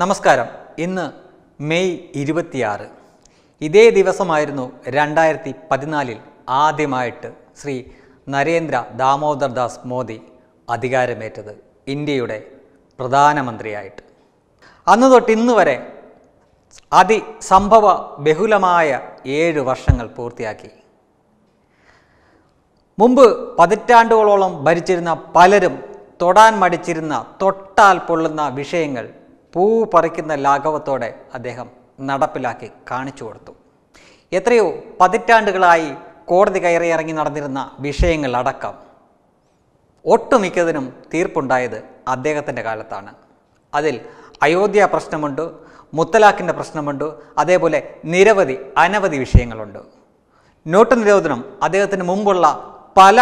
നമസ്കാരം ഇന്ന് മെയ് ഇരുപത്തിയാറ് ഇതേ ദിവസമായിരുന്നു രണ്ടായിരത്തി പതിനാലിൽ ആദ്യമായിട്ട് ശ്രീ നരേന്ദ്ര ദാമോദർ ദാസ് മോദി അധികാരമേറ്റത് ഇന്ത്യയുടെ പ്രധാനമന്ത്രിയായിട്ട് അന്ന് തൊട്ട് ഇന്ന് വരെ അതിസംഭവ ബഹുലമായ ഏഴ് വർഷങ്ങൾ പൂർത്തിയാക്കി മുമ്പ് പതിറ്റാണ്ടുകളോളം ഭരിച്ചിരുന്ന പലരും തൊടാൻ മടിച്ചിരുന്ന തൊട്ടാൽ പൊള്ളുന്ന വിഷയങ്ങൾ പൂ പറിക്കുന്ന ലാഘവത്തോടെ അദ്ദേഹം നടപ്പിലാക്കി കാണിച്ചു കൊടുത്തു എത്രയോ പതിറ്റാണ്ടുകളായി കോടതി കയറി ഇറങ്ങി നടന്നിരുന്ന വിഷയങ്ങളടക്കം ഒട്ടുമിക്കതിനും തീർപ്പുണ്ടായത് അദ്ദേഹത്തിൻ്റെ കാലത്താണ് അതിൽ അയോധ്യ പ്രശ്നമുണ്ട് മുത്തലാഖിൻ്റെ പ്രശ്നമുണ്ട് അതേപോലെ നിരവധി അനവധി വിഷയങ്ങളുണ്ട് നോട്ട് നിരോധനം അദ്ദേഹത്തിന് മുമ്പുള്ള പല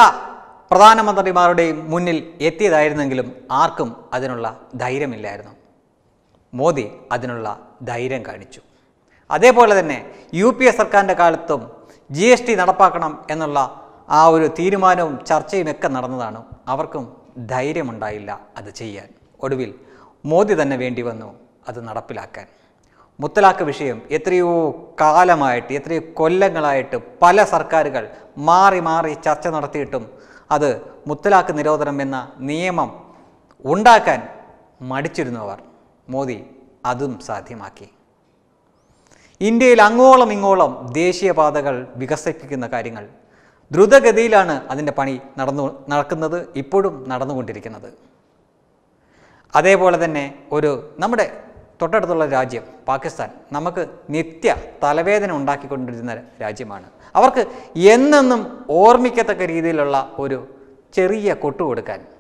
പ്രധാനമന്ത്രിമാരുടെയും മുന്നിൽ എത്തിയതായിരുന്നെങ്കിലും ആർക്കും അതിനുള്ള ധൈര്യമില്ലായിരുന്നു മോദി അതിനുള്ള ധൈര്യം കാണിച്ചു അതേപോലെ തന്നെ യു പി എ സർക്കാരിൻ്റെ കാലത്തും ജി എസ് ടി നടപ്പാക്കണം എന്നുള്ള ആ ഒരു തീരുമാനവും ചർച്ചയുമൊക്കെ നടന്നതാണ് അവർക്കും ധൈര്യമുണ്ടായില്ല അത് ചെയ്യാൻ ഒടുവിൽ മോദി തന്നെ വേണ്ടി വന്നു അത് നടപ്പിലാക്കാൻ മുത്തലാഖ് വിഷയം എത്രയോ കാലമായിട്ട് എത്രയോ കൊല്ലങ്ങളായിട്ട് പല സർക്കാരുകൾ മാറി മാറി ചർച്ച നടത്തിയിട്ടും അത് മുത്തലാഖ് നിരോധനം എന്ന നിയമം ഉണ്ടാക്കാൻ മടിച്ചിരുന്നു അവർ മോദി അതും സാധ്യമാക്കി ഇന്ത്യയിൽ അങ്ങോളം ഇങ്ങോളം ദേശീയപാതകൾ വികസിപ്പിക്കുന്ന കാര്യങ്ങൾ ദ്രുതഗതിയിലാണ് അതിൻ്റെ പണി നടന്നു നടക്കുന്നത് ഇപ്പോഴും നടന്നുകൊണ്ടിരിക്കുന്നത് അതേപോലെ തന്നെ ഒരു നമ്മുടെ തൊട്ടടുത്തുള്ള രാജ്യം പാകിസ്ഥാൻ നമുക്ക് നിത്യ തലവേദന ഉണ്ടാക്കിക്കൊണ്ടിരുന്ന രാജ്യമാണ് അവർക്ക് എന്നെന്നും ഓർമ്മിക്കത്തക്ക രീതിയിലുള്ള ഒരു ചെറിയ കൊട്ടുകൊടുക്കാൻ കൊടുക്കാൻ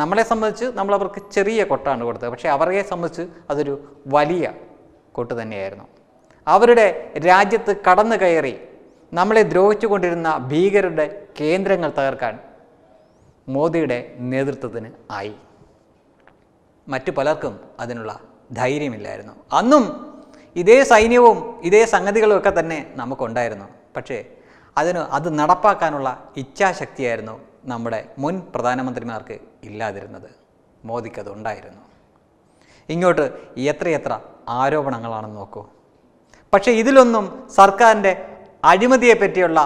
നമ്മളെ സംബന്ധിച്ച് നമ്മൾ അവർക്ക് ചെറിയ കൊട്ടാണ് കൊടുത്തത് പക്ഷേ അവരെ സംബന്ധിച്ച് അതൊരു വലിയ കൊട്ട് തന്നെയായിരുന്നു അവരുടെ രാജ്യത്ത് കടന്നു കയറി നമ്മളെ ദ്രോഹിച്ചുകൊണ്ടിരുന്ന ഭീകരരുടെ കേന്ദ്രങ്ങൾ തകർക്കാൻ മോദിയുടെ നേതൃത്വത്തിന് ആയി മറ്റു പലർക്കും അതിനുള്ള ധൈര്യമില്ലായിരുന്നു അന്നും ഇതേ സൈന്യവും ഇതേ സംഗതികളും ഒക്കെ തന്നെ നമുക്കുണ്ടായിരുന്നു പക്ഷേ അതിന് അത് നടപ്പാക്കാനുള്ള ഇച്ഛാശക്തിയായിരുന്നു നമ്മുടെ മുൻ പ്രധാനമന്ത്രിമാർക്ക് ഇല്ലാതിരുന്നത് മോദിക്കത് ഉണ്ടായിരുന്നു ഇങ്ങോട്ട് എത്രയെത്ര ആരോപണങ്ങളാണെന്ന് നോക്കൂ പക്ഷേ ഇതിലൊന്നും സർക്കാരിൻ്റെ അഴിമതിയെപ്പറ്റിയുള്ള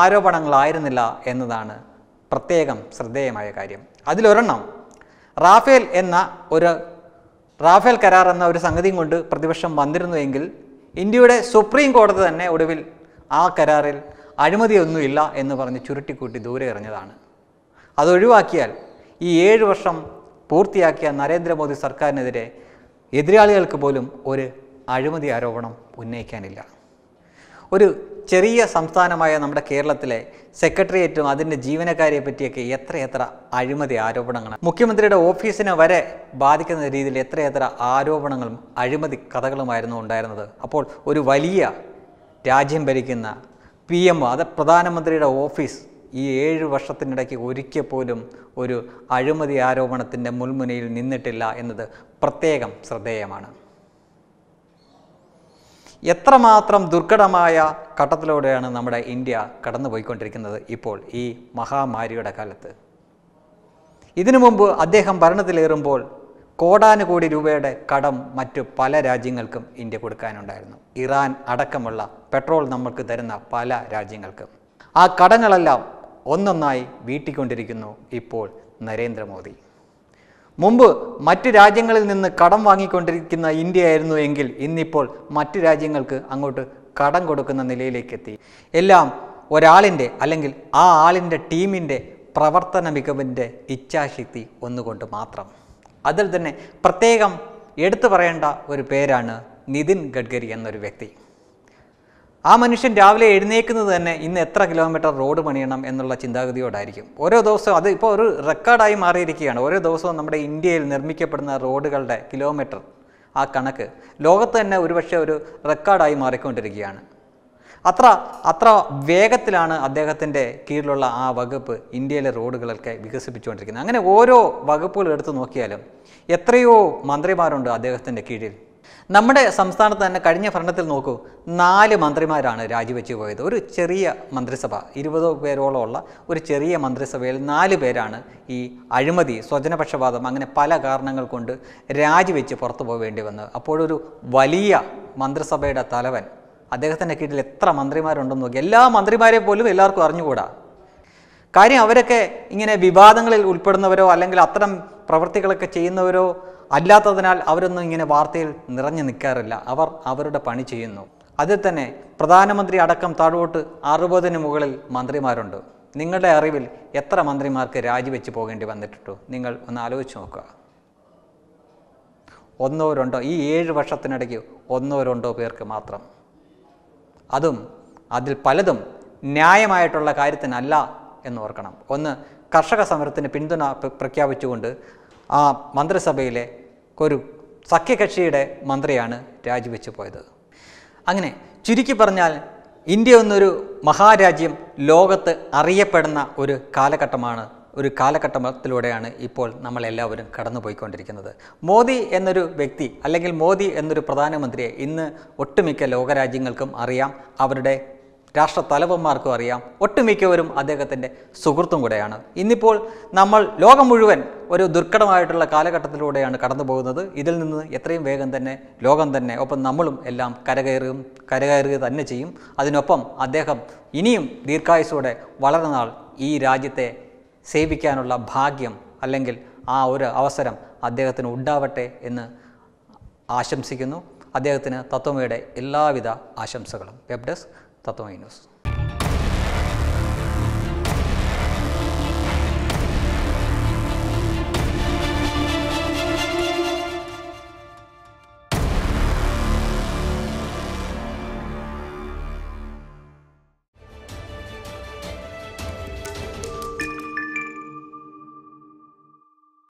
ആരോപണങ്ങളായിരുന്നില്ല എന്നതാണ് പ്രത്യേകം ശ്രദ്ധേയമായ കാര്യം അതിലൊരെണ്ണം റാഫേൽ എന്ന ഒരു റാഫേൽ കരാർ എന്ന ഒരു സംഗതിയും കൊണ്ട് പ്രതിപക്ഷം വന്നിരുന്നുവെങ്കിൽ ഇന്ത്യയുടെ സുപ്രീം കോടതി തന്നെ ഒടുവിൽ ആ കരാറിൽ അഴിമതിയൊന്നുമില്ല എന്ന് പറഞ്ഞ് ചുരുട്ടിക്കൂട്ടി ദൂരെ എറിഞ്ഞതാണ് അതൊഴിവാക്കിയാൽ ഈ ഏഴ് വർഷം പൂർത്തിയാക്കിയ നരേന്ദ്രമോദി സർക്കാരിനെതിരെ എതിരാളികൾക്ക് പോലും ഒരു അഴിമതി ആരോപണം ഉന്നയിക്കാനില്ല ഒരു ചെറിയ സംസ്ഥാനമായ നമ്മുടെ കേരളത്തിലെ സെക്രട്ടേറിയറ്റും അതിൻ്റെ ജീവനക്കാരെ പറ്റിയൊക്കെ എത്രയെത്ര അഴിമതി ആരോപണങ്ങളാണ് മുഖ്യമന്ത്രിയുടെ ഓഫീസിനെ വരെ ബാധിക്കുന്ന രീതിയിൽ എത്രയെത്ര ആരോപണങ്ങളും അഴിമതി കഥകളുമായിരുന്നു ഉണ്ടായിരുന്നത് അപ്പോൾ ഒരു വലിയ രാജ്യം ഭരിക്കുന്ന പി എം അത് പ്രധാനമന്ത്രിയുടെ ഓഫീസ് ഈ ഏഴ് വർഷത്തിനിടയ്ക്ക് ഒരിക്കൽ പോലും ഒരു അഴിമതി ആരോപണത്തിൻ്റെ മുൾമുനയിൽ നിന്നിട്ടില്ല എന്നത് പ്രത്യേകം ശ്രദ്ധേയമാണ് എത്രമാത്രം ദുർഘടമായ ഘട്ടത്തിലൂടെയാണ് നമ്മുടെ ഇന്ത്യ കടന്നുപോയിക്കൊണ്ടിരിക്കുന്നത് ഇപ്പോൾ ഈ മഹാമാരിയുടെ കാലത്ത് ഇതിനു മുമ്പ് അദ്ദേഹം ഭരണത്തിലേറുമ്പോൾ കോടാനുകോടി രൂപയുടെ കടം മറ്റു പല രാജ്യങ്ങൾക്കും ഇന്ത്യ കൊടുക്കാനുണ്ടായിരുന്നു ഇറാൻ അടക്കമുള്ള പെട്രോൾ നമ്മൾക്ക് തരുന്ന പല രാജ്യങ്ങൾക്കും ആ കടങ്ങളെല്ലാം ഒന്നൊന്നായി വീട്ടിക്കൊണ്ടിരിക്കുന്നു ഇപ്പോൾ നരേന്ദ്രമോദി മുമ്പ് മറ്റ് രാജ്യങ്ങളിൽ നിന്ന് കടം വാങ്ങിക്കൊണ്ടിരിക്കുന്ന ഇന്ത്യ ആയിരുന്നു എങ്കിൽ ഇന്നിപ്പോൾ മറ്റ് രാജ്യങ്ങൾക്ക് അങ്ങോട്ട് കടം കൊടുക്കുന്ന നിലയിലേക്ക് എത്തി എല്ലാം ഒരാളിൻ്റെ അല്ലെങ്കിൽ ആ ആളിൻ്റെ ടീമിൻ്റെ പ്രവർത്തന മികവിൻ്റെ ഇച്ഛാശക്തി ഒന്നുകൊണ്ട് മാത്രം അതിൽ തന്നെ പ്രത്യേകം എടുത്തു പറയേണ്ട ഒരു പേരാണ് നിതിൻ ഗഡ്കരി എന്നൊരു വ്യക്തി ആ മനുഷ്യൻ രാവിലെ എഴുന്നേക്കുന്നത് തന്നെ ഇന്ന് എത്ര കിലോമീറ്റർ റോഡ് പണിയണം എന്നുള്ള ചിന്താഗതിയോടായിരിക്കും ഓരോ ദിവസവും അത് ഇപ്പോൾ ഒരു റെക്കോർഡായി മാറിയിരിക്കുകയാണ് ഓരോ ദിവസവും നമ്മുടെ ഇന്ത്യയിൽ നിർമ്മിക്കപ്പെടുന്ന റോഡുകളുടെ കിലോമീറ്റർ ആ കണക്ക് ലോകത്ത് തന്നെ ഒരുപക്ഷെ ഒരു റെക്കോർഡായി മാറിക്കൊണ്ടിരിക്കുകയാണ് അത്ര അത്ര വേഗത്തിലാണ് അദ്ദേഹത്തിൻ്റെ കീഴിലുള്ള ആ വകുപ്പ് ഇന്ത്യയിലെ റോഡുകളൊക്കെ വികസിപ്പിച്ചുകൊണ്ടിരിക്കുന്നത് അങ്ങനെ ഓരോ വകുപ്പുകൾ എടുത്തു നോക്കിയാലും എത്രയോ മന്ത്രിമാരുണ്ട് അദ്ദേഹത്തിൻ്റെ കീഴിൽ നമ്മുടെ സംസ്ഥാനത്ത് തന്നെ കഴിഞ്ഞ ഭരണത്തിൽ നോക്കൂ നാല് മന്ത്രിമാരാണ് രാജിവെച്ച് പോയത് ഒരു ചെറിയ മന്ത്രിസഭ ഇരുപതോ പേരോളമുള്ള ഒരു ചെറിയ മന്ത്രിസഭയിൽ നാല് പേരാണ് ഈ അഴിമതി സ്വജനപക്ഷപാതം അങ്ങനെ പല കാരണങ്ങൾ കൊണ്ട് രാജിവെച്ച് പുറത്തു പോകേണ്ടി വന്നത് അപ്പോഴൊരു വലിയ മന്ത്രിസഭയുടെ തലവൻ അദ്ദേഹത്തിൻ്റെ കീഴിൽ എത്ര മന്ത്രിമാരുണ്ടെന്ന് നോക്കി എല്ലാ മന്ത്രിമാരെ പോലും എല്ലാവർക്കും അറിഞ്ഞുകൂടാ കാര്യം അവരൊക്കെ ഇങ്ങനെ വിവാദങ്ങളിൽ ഉൾപ്പെടുന്നവരോ അല്ലെങ്കിൽ അത്തരം പ്രവൃത്തികളൊക്കെ ചെയ്യുന്നവരോ അല്ലാത്തതിനാൽ അവരൊന്നും ഇങ്ങനെ വാർത്തയിൽ നിറഞ്ഞു നിൽക്കാറില്ല അവർ അവരുടെ പണി ചെയ്യുന്നു അതിൽ തന്നെ പ്രധാനമന്ത്രി അടക്കം താഴോട്ട് അറുപതിന് മുകളിൽ മന്ത്രിമാരുണ്ട് നിങ്ങളുടെ അറിവിൽ എത്ര മന്ത്രിമാർക്ക് രാജിവെച്ച് പോകേണ്ടി വന്നിട്ടുണ്ടോ നിങ്ങൾ ഒന്ന് ആലോചിച്ച് നോക്കുക ഒന്നോ രണ്ടോ ഈ ഏഴ് വർഷത്തിനിടയ്ക്ക് ഒന്നോ രണ്ടോ പേർക്ക് മാത്രം അതും അതിൽ പലതും ന്യായമായിട്ടുള്ള കാര്യത്തിനല്ല ഓർക്കണം ഒന്ന് കർഷക സമരത്തിന് പിന്തുണ പ്രഖ്യാപിച്ചുകൊണ്ട് ആ മന്ത്രിസഭയിലെ ഒരു സഖ്യകക്ഷിയുടെ മന്ത്രിയാണ് രാജിവെച്ച് പോയത് അങ്ങനെ ചുരുക്കി പറഞ്ഞാൽ ഇന്ത്യ എന്നൊരു മഹാരാജ്യം ലോകത്ത് അറിയപ്പെടുന്ന ഒരു കാലഘട്ടമാണ് ഒരു കാലഘട്ടത്തിലൂടെയാണ് ഇപ്പോൾ നമ്മളെല്ലാവരും കടന്നുപോയിക്കൊണ്ടിരിക്കുന്നത് മോദി എന്നൊരു വ്യക്തി അല്ലെങ്കിൽ മോദി എന്നൊരു പ്രധാനമന്ത്രിയെ ഇന്ന് ഒട്ടുമിക്ക ലോകരാജ്യങ്ങൾക്കും അറിയാം അവരുടെ രാഷ്ട്ര തലവന്മാർക്കും അറിയാം ഒട്ടുമിക്കവരും അദ്ദേഹത്തിൻ്റെ സുഹൃത്തും കൂടെയാണ് ഇന്നിപ്പോൾ നമ്മൾ ലോകം മുഴുവൻ ഒരു ദുർഘടമായിട്ടുള്ള കാലഘട്ടത്തിലൂടെയാണ് കടന്നു പോകുന്നത് ഇതിൽ നിന്ന് എത്രയും വേഗം തന്നെ ലോകം തന്നെ ഒപ്പം നമ്മളും എല്ലാം കരകയറുകയും കരകയറുക തന്നെ ചെയ്യും അതിനൊപ്പം അദ്ദേഹം ഇനിയും ദീർഘായുസോടെ വളരെ നാൾ ഈ രാജ്യത്തെ സേവിക്കാനുള്ള ഭാഗ്യം അല്ലെങ്കിൽ ആ ഒരു അവസരം അദ്ദേഹത്തിന് ഉണ്ടാവട്ടെ എന്ന് ആശംസിക്കുന്നു അദ്ദേഹത്തിന് തത്വമയുടെ എല്ലാവിധ ആശംസകളും വെബ് ഡെസ്ക് 例います